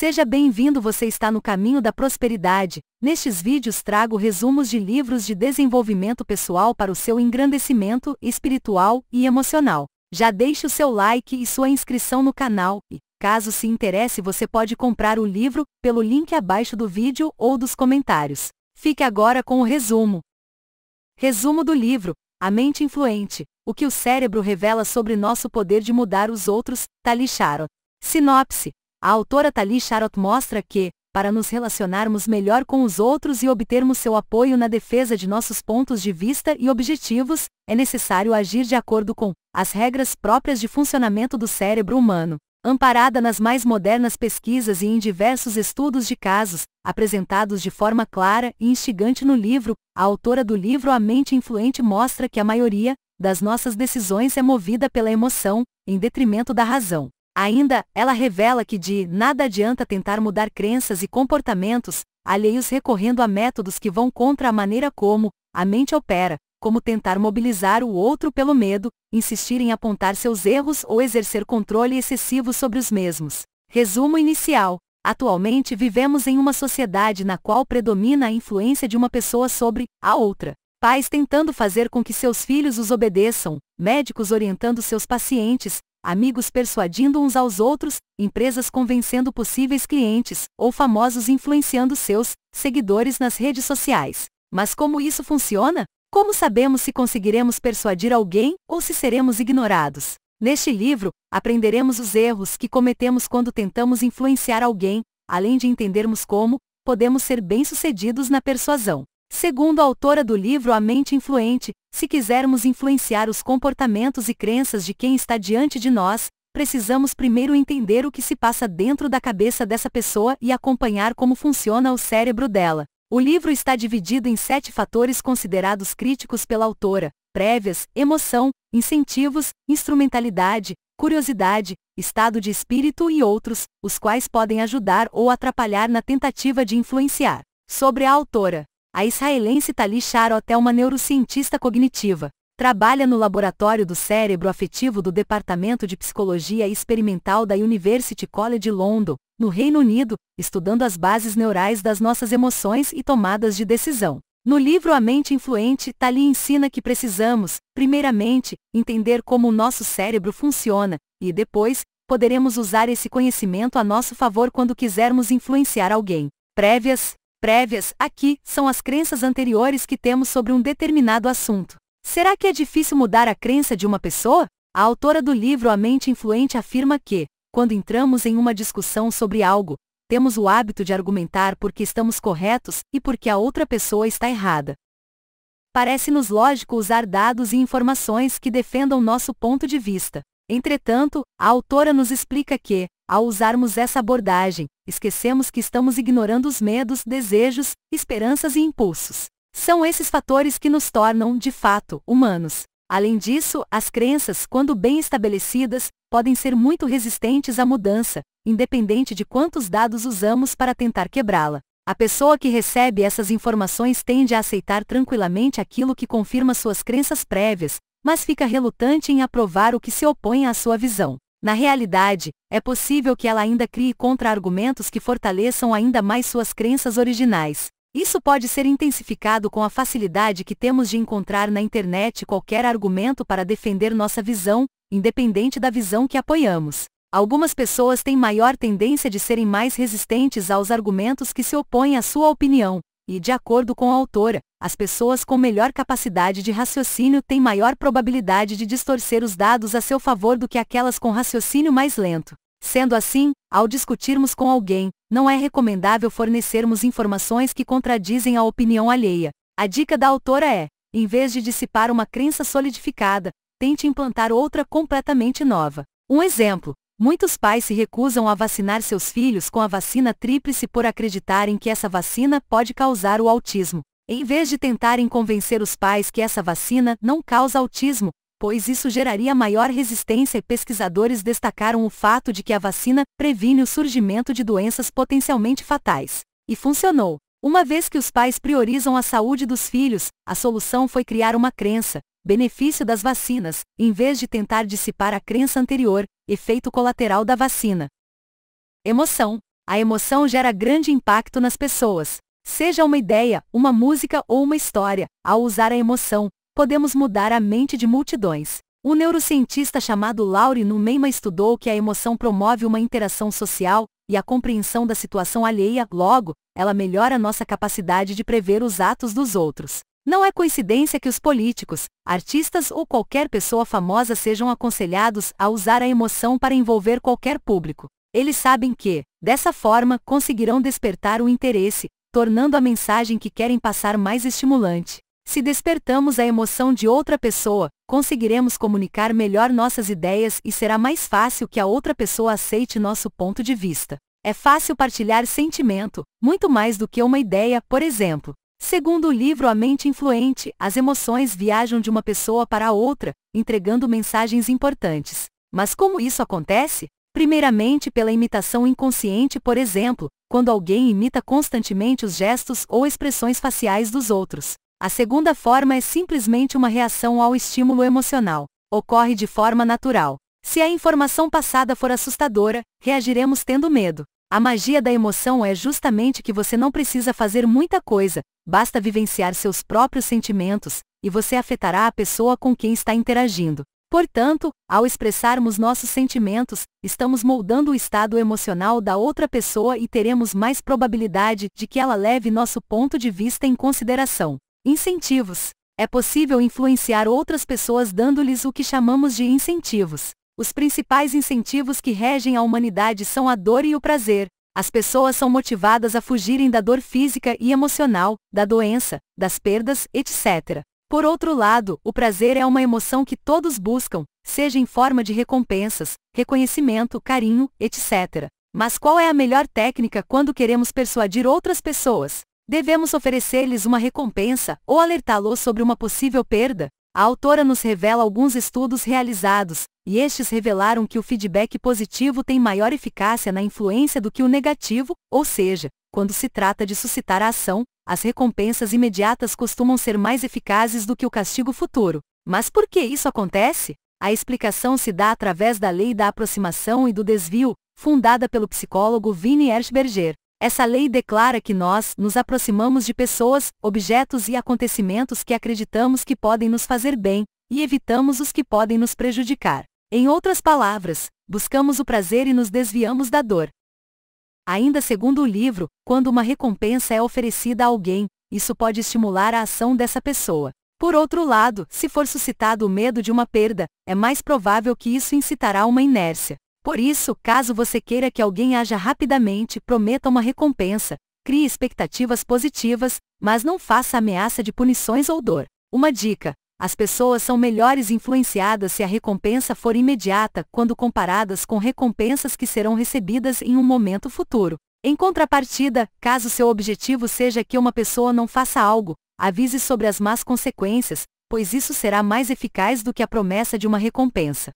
Seja bem-vindo, você está no caminho da prosperidade. Nestes vídeos trago resumos de livros de desenvolvimento pessoal para o seu engrandecimento espiritual e emocional. Já deixe o seu like e sua inscrição no canal e, caso se interesse, você pode comprar o livro pelo link abaixo do vídeo ou dos comentários. Fique agora com o resumo. Resumo do livro: A mente influente, o que o cérebro revela sobre nosso poder de mudar os outros, Talicharo. Sinopse: a autora Tali Charot mostra que, para nos relacionarmos melhor com os outros e obtermos seu apoio na defesa de nossos pontos de vista e objetivos, é necessário agir de acordo com as regras próprias de funcionamento do cérebro humano. Amparada nas mais modernas pesquisas e em diversos estudos de casos, apresentados de forma clara e instigante no livro, a autora do livro A Mente Influente mostra que a maioria das nossas decisões é movida pela emoção, em detrimento da razão. Ainda, ela revela que de nada adianta tentar mudar crenças e comportamentos alheios recorrendo a métodos que vão contra a maneira como a mente opera, como tentar mobilizar o outro pelo medo, insistir em apontar seus erros ou exercer controle excessivo sobre os mesmos. Resumo inicial. Atualmente vivemos em uma sociedade na qual predomina a influência de uma pessoa sobre a outra. Pais tentando fazer com que seus filhos os obedeçam, médicos orientando seus pacientes, amigos persuadindo uns aos outros, empresas convencendo possíveis clientes, ou famosos influenciando seus seguidores nas redes sociais. Mas como isso funciona? Como sabemos se conseguiremos persuadir alguém ou se seremos ignorados? Neste livro, aprenderemos os erros que cometemos quando tentamos influenciar alguém, além de entendermos como podemos ser bem-sucedidos na persuasão. Segundo a autora do livro A Mente Influente, se quisermos influenciar os comportamentos e crenças de quem está diante de nós, precisamos primeiro entender o que se passa dentro da cabeça dessa pessoa e acompanhar como funciona o cérebro dela. O livro está dividido em sete fatores considerados críticos pela autora: prévias, emoção, incentivos, instrumentalidade, curiosidade, estado de espírito e outros, os quais podem ajudar ou atrapalhar na tentativa de influenciar. Sobre a autora. A israelense Tali Charot é uma neurocientista cognitiva. Trabalha no Laboratório do Cérebro Afetivo do Departamento de Psicologia Experimental da University College London, no Reino Unido, estudando as bases neurais das nossas emoções e tomadas de decisão. No livro A Mente Influente, Tali ensina que precisamos, primeiramente, entender como o nosso cérebro funciona, e depois, poderemos usar esse conhecimento a nosso favor quando quisermos influenciar alguém. Prévias, prévias aqui são as crenças anteriores que temos sobre um determinado assunto. Será que é difícil mudar a crença de uma pessoa? A autora do livro A Mente Influente afirma que, quando entramos em uma discussão sobre algo, temos o hábito de argumentar porque estamos corretos e porque a outra pessoa está errada. Parece-nos lógico usar dados e informações que defendam nosso ponto de vista. Entretanto, a autora nos explica que, ao usarmos essa abordagem, esquecemos que estamos ignorando os medos, desejos, esperanças e impulsos. São esses fatores que nos tornam, de fato, humanos. Além disso, as crenças, quando bem estabelecidas, podem ser muito resistentes à mudança, independente de quantos dados usamos para tentar quebrá-la. A pessoa que recebe essas informações tende a aceitar tranquilamente aquilo que confirma suas crenças prévias, mas fica relutante em aprovar o que se opõe à sua visão. Na realidade, é possível que ela ainda crie contra-argumentos que fortaleçam ainda mais suas crenças originais. Isso pode ser intensificado com a facilidade que temos de encontrar na internet qualquer argumento para defender nossa visão, independente da visão que apoiamos. Algumas pessoas têm maior tendência de serem mais resistentes aos argumentos que se opõem à sua opinião, e, de acordo com a autora, as pessoas com melhor capacidade de raciocínio têm maior probabilidade de distorcer os dados a seu favor do que aquelas com raciocínio mais lento. Sendo assim, ao discutirmos com alguém, não é recomendável fornecermos informações que contradizem a opinião alheia. A dica da autora é, em vez de dissipar uma crença solidificada, tente implantar outra completamente nova. Um exemplo, Muitos pais se recusam a vacinar seus filhos com a vacina tríplice por acreditarem que essa vacina pode causar o autismo. Em vez de tentarem convencer os pais que essa vacina não causa autismo, pois isso geraria maior resistência e pesquisadores destacaram o fato de que a vacina previne o surgimento de doenças potencialmente fatais. E funcionou. Uma vez que os pais priorizam a saúde dos filhos, a solução foi criar uma crença, benefício das vacinas, em vez de tentar dissipar a crença anterior, efeito colateral da vacina. Emoção. A emoção gera grande impacto nas pessoas. Seja uma ideia, uma música ou uma história, ao usar a emoção, podemos mudar a mente de multidões. Um neurocientista chamado Laurie Numeima estudou que a emoção promove uma interação social e a compreensão da situação alheia, logo, ela melhora nossa capacidade de prever os atos dos outros. Não é coincidência que os políticos, artistas ou qualquer pessoa famosa sejam aconselhados a usar a emoção para envolver qualquer público. Eles sabem que, dessa forma, conseguirão despertar o interesse, tornando a mensagem que querem passar mais estimulante. Se despertamos a emoção de outra pessoa, conseguiremos comunicar melhor nossas ideias e será mais fácil que a outra pessoa aceite nosso ponto de vista. É fácil partilhar sentimento, muito mais do que uma ideia, por exemplo. Segundo o livro A Mente Influente, as emoções viajam de uma pessoa para outra, entregando mensagens importantes. Mas como isso acontece? Primeiramente pela imitação inconsciente, por exemplo, quando alguém imita constantemente os gestos ou expressões faciais dos outros. A segunda forma é simplesmente uma reação ao estímulo emocional. Ocorre de forma natural. Se a informação passada for assustadora, reagiremos tendo medo. A magia da emoção é justamente que você não precisa fazer muita coisa, Basta vivenciar seus próprios sentimentos, e você afetará a pessoa com quem está interagindo. Portanto, ao expressarmos nossos sentimentos, estamos moldando o estado emocional da outra pessoa e teremos mais probabilidade de que ela leve nosso ponto de vista em consideração. Incentivos. É possível influenciar outras pessoas dando-lhes o que chamamos de incentivos. Os principais incentivos que regem a humanidade são a dor e o prazer, as pessoas são motivadas a fugirem da dor física e emocional, da doença, das perdas, etc. Por outro lado, o prazer é uma emoção que todos buscam, seja em forma de recompensas, reconhecimento, carinho, etc. Mas qual é a melhor técnica quando queremos persuadir outras pessoas? Devemos oferecer-lhes uma recompensa ou alertá-los sobre uma possível perda? A autora nos revela alguns estudos realizados, e estes revelaram que o feedback positivo tem maior eficácia na influência do que o negativo, ou seja, quando se trata de suscitar a ação, as recompensas imediatas costumam ser mais eficazes do que o castigo futuro. Mas por que isso acontece? A explicação se dá através da lei da aproximação e do desvio, fundada pelo psicólogo Vini Erschberger. Essa lei declara que nós nos aproximamos de pessoas, objetos e acontecimentos que acreditamos que podem nos fazer bem, e evitamos os que podem nos prejudicar. Em outras palavras, buscamos o prazer e nos desviamos da dor. Ainda segundo o livro, quando uma recompensa é oferecida a alguém, isso pode estimular a ação dessa pessoa. Por outro lado, se for suscitado o medo de uma perda, é mais provável que isso incitará uma inércia. Por isso, caso você queira que alguém haja rapidamente, prometa uma recompensa, crie expectativas positivas, mas não faça ameaça de punições ou dor. Uma dica: as pessoas são melhores influenciadas se a recompensa for imediata quando comparadas com recompensas que serão recebidas em um momento futuro. Em contrapartida, caso seu objetivo seja que uma pessoa não faça algo, avise sobre as más consequências, pois isso será mais eficaz do que a promessa de uma recompensa.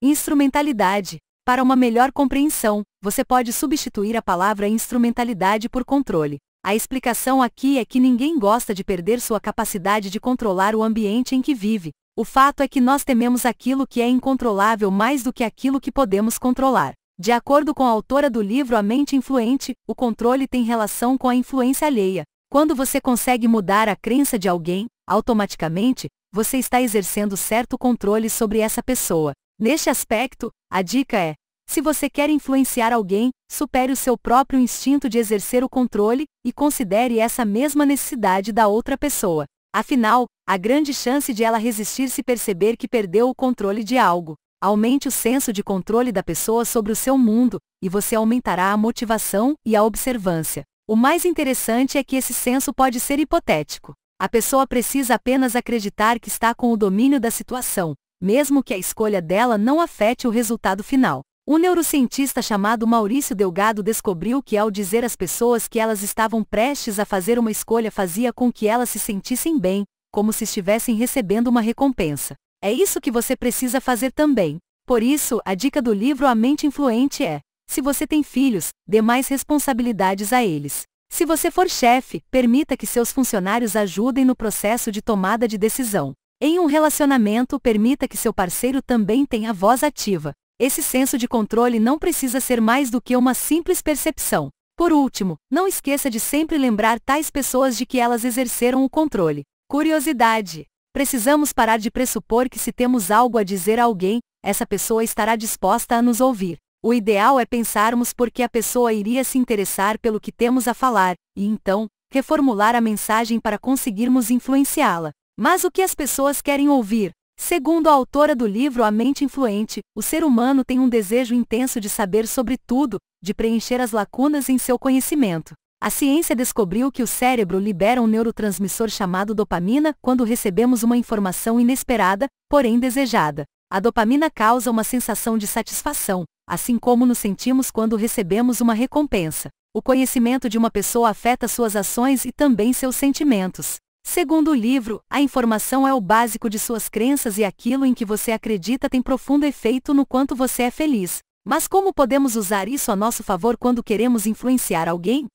Instrumentalidade. Para uma melhor compreensão, você pode substituir a palavra instrumentalidade por controle. A explicação aqui é que ninguém gosta de perder sua capacidade de controlar o ambiente em que vive. O fato é que nós tememos aquilo que é incontrolável mais do que aquilo que podemos controlar. De acordo com a autora do livro A Mente Influente, o controle tem relação com a influência alheia. Quando você consegue mudar a crença de alguém, automaticamente, você está exercendo certo controle sobre essa pessoa. Neste aspecto, a dica é: se você quer influenciar alguém, supere o seu próprio instinto de exercer o controle e considere essa mesma necessidade da outra pessoa. Afinal, há grande chance de ela resistir se perceber que perdeu o controle de algo. Aumente o senso de controle da pessoa sobre o seu mundo, e você aumentará a motivação e a observância. O mais interessante é que esse senso pode ser hipotético. A pessoa precisa apenas acreditar que está com o domínio da situação, mesmo que a escolha dela não afete o resultado final. O neurocientista chamado Maurício Delgado descobriu que ao dizer às pessoas que elas estavam prestes a fazer uma escolha fazia com que elas se sentissem bem, como se estivessem recebendo uma recompensa. É isso que você precisa fazer também. Por isso, a dica do livro A Mente Influente é: se você tem filhos, dê mais responsabilidades a eles. Se você for chefe, permita que seus funcionários ajudem no processo de tomada de decisão. Em um relacionamento, permita que seu parceiro também tenha voz ativa. Esse senso de controle não precisa ser mais do que uma simples percepção. Por último, não esqueça de sempre lembrar tais pessoas de que elas exerceram o controle. Curiosidade. Precisamos parar de pressupor que se temos algo a dizer a alguém, essa pessoa estará disposta a nos ouvir. O ideal é pensarmos por que a pessoa iria se interessar pelo que temos a falar, e então, reformular a mensagem para conseguirmos influenciá-la. Mas o que as pessoas querem ouvir? Segundo a autora do livro A Mente Influente, o ser humano tem um desejo intenso de saber sobre tudo, de preencher as lacunas em seu conhecimento. A ciência descobriu que o cérebro libera um neurotransmissor chamado dopamina quando recebemos uma informação inesperada, porém desejada. A dopamina causa uma sensação de satisfação, assim como nos sentimos quando recebemos uma recompensa. O conhecimento de uma pessoa afeta suas ações e também seus sentimentos. Segundo o livro, a informação é o básico de suas crenças e aquilo em que você acredita tem profundo efeito no quanto você é feliz. Mas como podemos usar isso a nosso favor quando queremos influenciar alguém?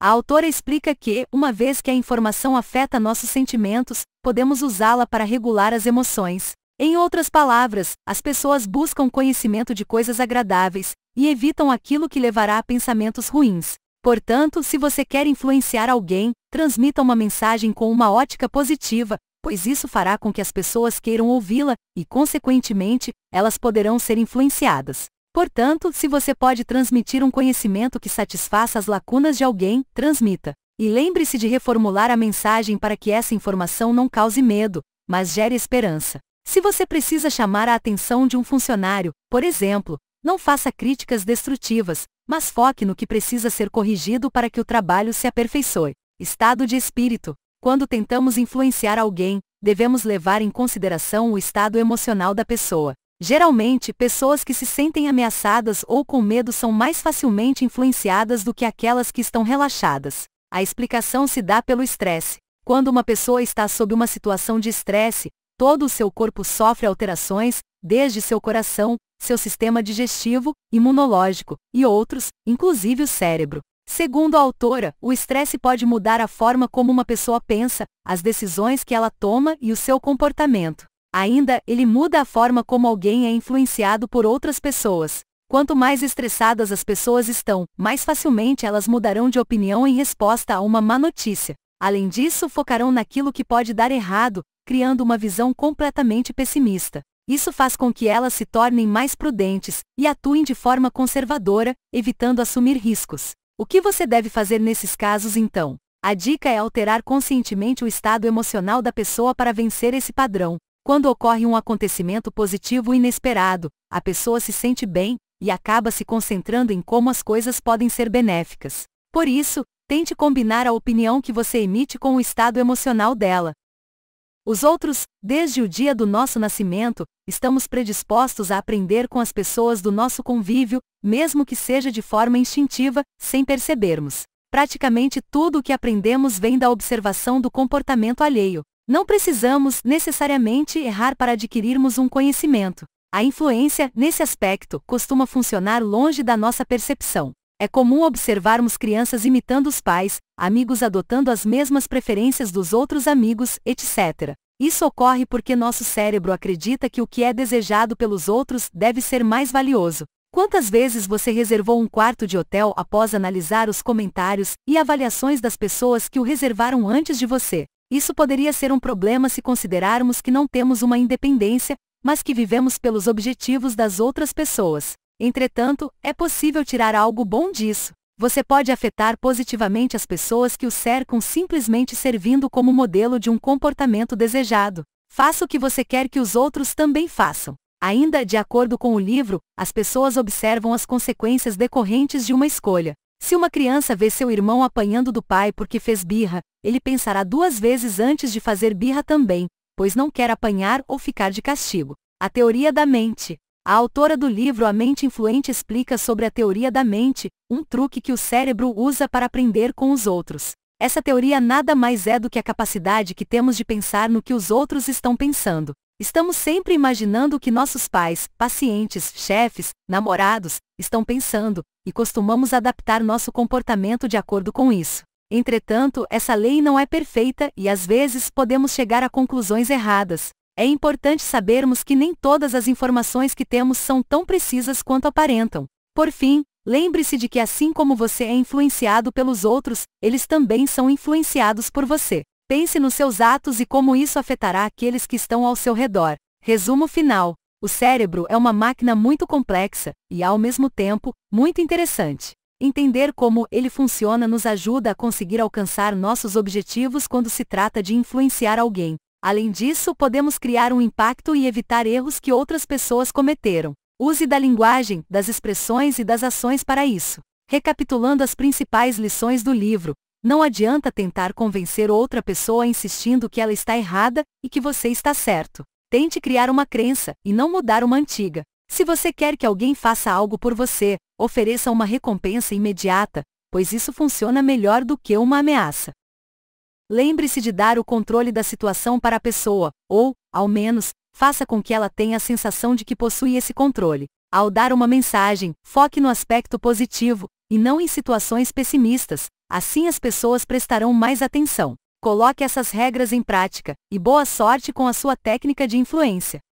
A autora explica que, uma vez que a informação afeta nossos sentimentos, podemos usá-la para regular as emoções. Em outras palavras, as pessoas buscam conhecimento de coisas agradáveis e evitam aquilo que levará a pensamentos ruins. Portanto, se você quer influenciar alguém, transmita uma mensagem com uma ótica positiva, pois isso fará com que as pessoas queiram ouvi-la e, consequentemente, elas poderão ser influenciadas. Portanto, se você pode transmitir um conhecimento que satisfaça as lacunas de alguém, transmita. E lembre-se de reformular a mensagem para que essa informação não cause medo, mas gere esperança. Se você precisa chamar a atenção de um funcionário, por exemplo, não faça críticas destrutivas, mas foque no que precisa ser corrigido para que o trabalho se aperfeiçoe. Estado de espírito. Quando tentamos influenciar alguém, devemos levar em consideração o estado emocional da pessoa. Geralmente, pessoas que se sentem ameaçadas ou com medo são mais facilmente influenciadas do que aquelas que estão relaxadas. A explicação se dá pelo estresse. Quando uma pessoa está sob uma situação de estresse, todo o seu corpo sofre alterações, desde seu coração, seu sistema digestivo, imunológico e outros, inclusive o cérebro. Segundo a autora, o estresse pode mudar a forma como uma pessoa pensa, as decisões que ela toma e o seu comportamento. Ainda, ele muda a forma como alguém é influenciado por outras pessoas. Quanto mais estressadas as pessoas estão, mais facilmente elas mudarão de opinião em resposta a uma má notícia. Além disso, focarão naquilo que pode dar errado, criando uma visão completamente pessimista. Isso faz com que elas se tornem mais prudentes e atuem de forma conservadora, evitando assumir riscos. O que você deve fazer nesses casos então? A dica é alterar conscientemente o estado emocional da pessoa para vencer esse padrão. Quando ocorre um acontecimento positivo inesperado, a pessoa se sente bem e acaba se concentrando em como as coisas podem ser benéficas. Por isso, tente combinar a opinião que você emite com o estado emocional dela. Os outros, desde o dia do nosso nascimento, estamos predispostos a aprender com as pessoas do nosso convívio, mesmo que seja de forma instintiva, sem percebermos. Praticamente tudo o que aprendemos vem da observação do comportamento alheio. Não precisamos, necessariamente, errar para adquirirmos um conhecimento. A influência, nesse aspecto, costuma funcionar longe da nossa percepção. É comum observarmos crianças imitando os pais, amigos adotando as mesmas preferências dos outros amigos, etc. Isso ocorre porque nosso cérebro acredita que o que é desejado pelos outros deve ser mais valioso. Quantas vezes você reservou um quarto de hotel após analisar os comentários e avaliações das pessoas que o reservaram antes de você? Isso poderia ser um problema se considerarmos que não temos uma independência, mas que vivemos pelos objetivos das outras pessoas. Entretanto, é possível tirar algo bom disso. Você pode afetar positivamente as pessoas que o cercam simplesmente servindo como modelo de um comportamento desejado. Faça o que você quer que os outros também façam. Ainda de acordo com o livro, as pessoas observam as consequências decorrentes de uma escolha. Se uma criança vê seu irmão apanhando do pai porque fez birra, ele pensará duas vezes antes de fazer birra também, pois não quer apanhar ou ficar de castigo. A teoria da mente. A autora do livro A Mente Influente explica sobre a teoria da mente, um truque que o cérebro usa para aprender com os outros. Essa teoria nada mais é do que a capacidade que temos de pensar no que os outros estão pensando. Estamos sempre imaginando o que nossos pais, pacientes, chefes, namorados, estão pensando, e costumamos adaptar nosso comportamento de acordo com isso. Entretanto, essa lei não é perfeita e às vezes podemos chegar a conclusões erradas, é importante sabermos que nem todas as informações que temos são tão precisas quanto aparentam. Por fim, lembre-se de que assim como você é influenciado pelos outros, eles também são influenciados por você. Pense nos seus atos e como isso afetará aqueles que estão ao seu redor. Resumo final. O cérebro é uma máquina muito complexa e, ao mesmo tempo, muito interessante. Entender como ele funciona nos ajuda a conseguir alcançar nossos objetivos quando se trata de influenciar alguém. Além disso, podemos criar um impacto e evitar erros que outras pessoas cometeram. Use da linguagem, das expressões e das ações para isso. Recapitulando as principais lições do livro, não adianta tentar convencer outra pessoa insistindo que ela está errada e que você está certo. Tente criar uma crença e não mudar uma antiga. Se você quer que alguém faça algo por você, ofereça uma recompensa imediata, pois isso funciona melhor do que uma ameaça. Lembre-se de dar o controle da situação para a pessoa, ou, ao menos, faça com que ela tenha a sensação de que possui esse controle. Ao dar uma mensagem, foque no aspecto positivo, e não em situações pessimistas, assim as pessoas prestarão mais atenção. Coloque essas regras em prática, e boa sorte com a sua técnica de influência.